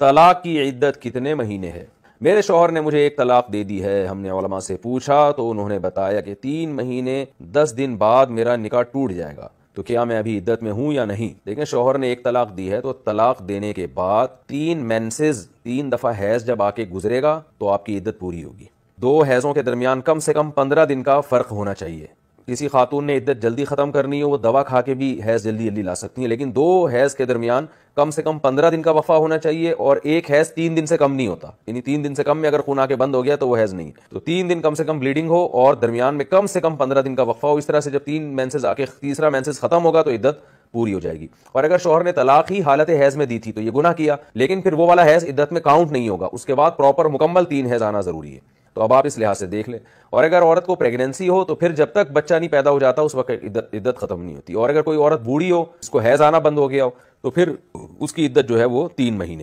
तलाक़ की इद्दत कितने महीने है मेरे शोहर ने मुझे एक तलाक दे दी है हमने वलमा से पूछा तो उन्होंने बताया कि तीन महीने दस दिन बाद मेरा निकाह टूट जाएगा तो क्या मैं अभी इद्दत में हूँ या नहीं लेकिन शोहर ने एक तलाक दी है तो तलाक देने के बाद तीन मेंसेस तीन दफ़ा हैज जब आके गुजरेगा तो आपकी इद्दत पूरी होगी दो हैज़ों के दरमियान कम से कम पंद्रह दिन का फ़र्क होना चाहिए किसी खातून ने इद्दत जल्दी ख़त्म करनी हो वो दवा खा के भी हैज़ जल्दी जल्दी ला सकती हैं लेकिन दो हैज़ के दरमियान कम से कम पंद्रह दिन का वफा होना चाहिए और एक हैज़ तीन दिन से कम नहीं होता यानी तीन दिन से कम में अगर खून आके बंद हो गया तो वो हैज़ नहीं तो तीन दिन कम से कम ब्लीडिंग हो और दरमियान में कम से कम पंद्रह दिन का वफा हो इस तरह से जब तीन मैंसेज आके तीसरा मैंसेज ख़त्म होगा तो इद्दत पूरी हो जाएगी और अगर शोहर ने तलाक ही हालत हैज में दी थी तो ये गुना किया लेकिन फिर वो वाला हैज इद्दत में काउंट नहीं होगा उसके बाद प्रॉपर मुकम्मल तीन हैज आना जरूरी है तो अब आप इस लिहाज से देख लें और अगर औरत को प्रेगनेंसी हो तो फिर जब तक बच्चा नहीं पैदा हो जाता उस वक्त इद्दत खत्म नहीं होती और अगर कोई औरत बूढ़ी हो इसको हैज आना बंद हो गया हो तो फिर उसकी इद्दत जो है वो तीन महीने